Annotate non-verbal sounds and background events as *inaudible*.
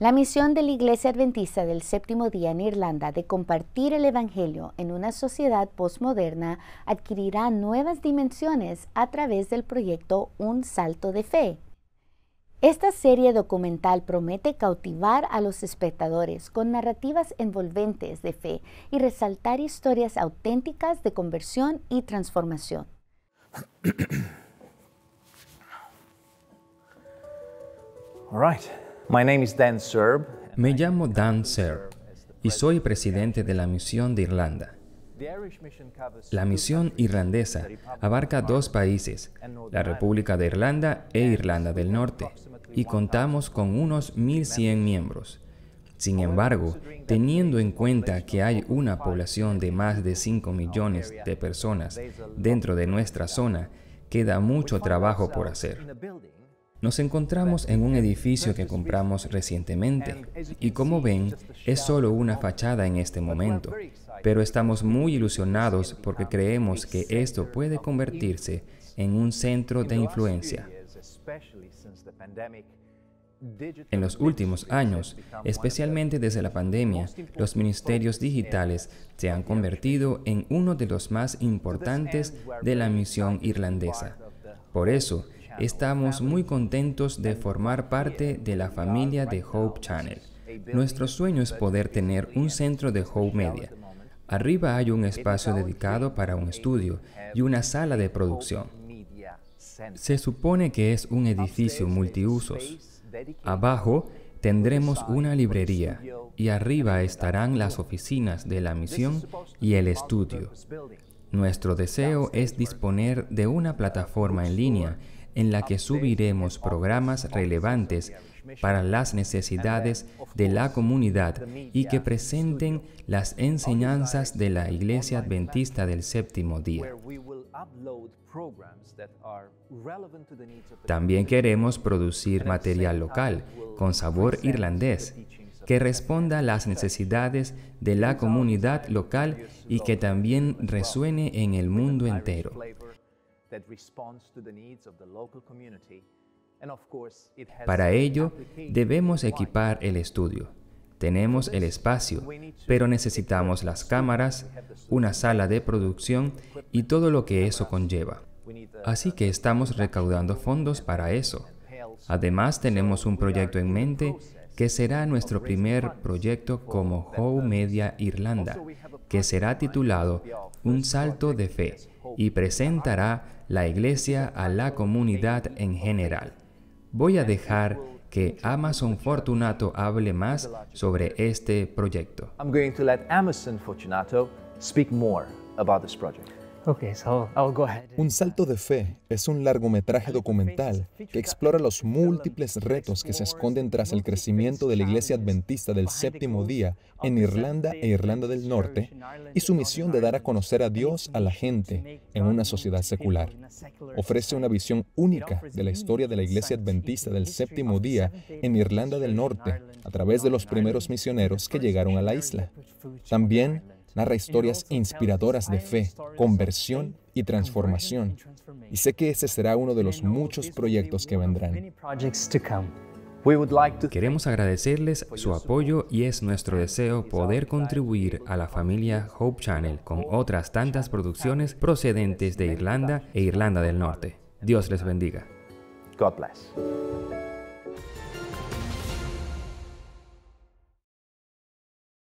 La misión de la Iglesia Adventista del Séptimo Día en Irlanda de compartir el Evangelio en una sociedad postmoderna adquirirá nuevas dimensiones a través del proyecto Un Salto de Fe. Esta serie documental promete cautivar a los espectadores con narrativas envolventes de fe y resaltar historias auténticas de conversión y transformación. *coughs* name Me llamo Dan Serb y soy presidente de la misión de Irlanda. La misión irlandesa abarca dos países, la República de Irlanda e Irlanda del Norte, y contamos con unos 1.100 miembros. Sin embargo, teniendo en cuenta que hay una población de más de 5 millones de personas dentro de nuestra zona, queda mucho trabajo por hacer. Nos encontramos en un edificio que compramos recientemente y como ven, es solo una fachada en este momento, pero estamos muy ilusionados porque creemos que esto puede convertirse en un centro de influencia. En los últimos años, especialmente desde la pandemia, los ministerios digitales se han convertido en uno de los más importantes de la misión irlandesa. Por eso, Estamos muy contentos de formar parte de la familia de Hope Channel. Nuestro sueño es poder tener un centro de Hope Media. Arriba hay un espacio dedicado para un estudio y una sala de producción. Se supone que es un edificio multiusos. Abajo tendremos una librería y arriba estarán las oficinas de la misión y el estudio. Nuestro deseo es disponer de una plataforma en línea en la que subiremos programas relevantes para las necesidades de la comunidad y que presenten las enseñanzas de la Iglesia Adventista del Séptimo Día. También queremos producir material local con sabor irlandés que responda a las necesidades de la comunidad local y que también resuene en el mundo entero. Para ello, debemos equipar el estudio. Tenemos el espacio, pero necesitamos las cámaras, una sala de producción y todo lo que eso conlleva. Así que estamos recaudando fondos para eso. Además, tenemos un proyecto en mente que será nuestro primer proyecto como Home Media Irlanda, que será titulado Un salto de fe y presentará la iglesia a la comunidad en general. Voy a dejar que Amazon Fortunato hable más sobre este proyecto. Amazon Fortunato un salto de fe uh, es un largometraje documental que explora los múltiples retos que se esconden tras el crecimiento de la Iglesia Adventista del séptimo día en Irlanda e Irlanda del Norte y su misión de dar a conocer a Dios a la gente en una sociedad secular. Ofrece una visión única de la historia de la Iglesia Adventista del séptimo día en Irlanda del Norte a través de los primeros misioneros que llegaron a la isla. También Narra historias inspiradoras de fe, conversión y transformación. Y sé que ese será uno de los muchos proyectos que vendrán. Queremos agradecerles su apoyo y es nuestro deseo poder contribuir a la familia Hope Channel con otras tantas producciones procedentes de Irlanda e Irlanda del Norte. Dios les bendiga.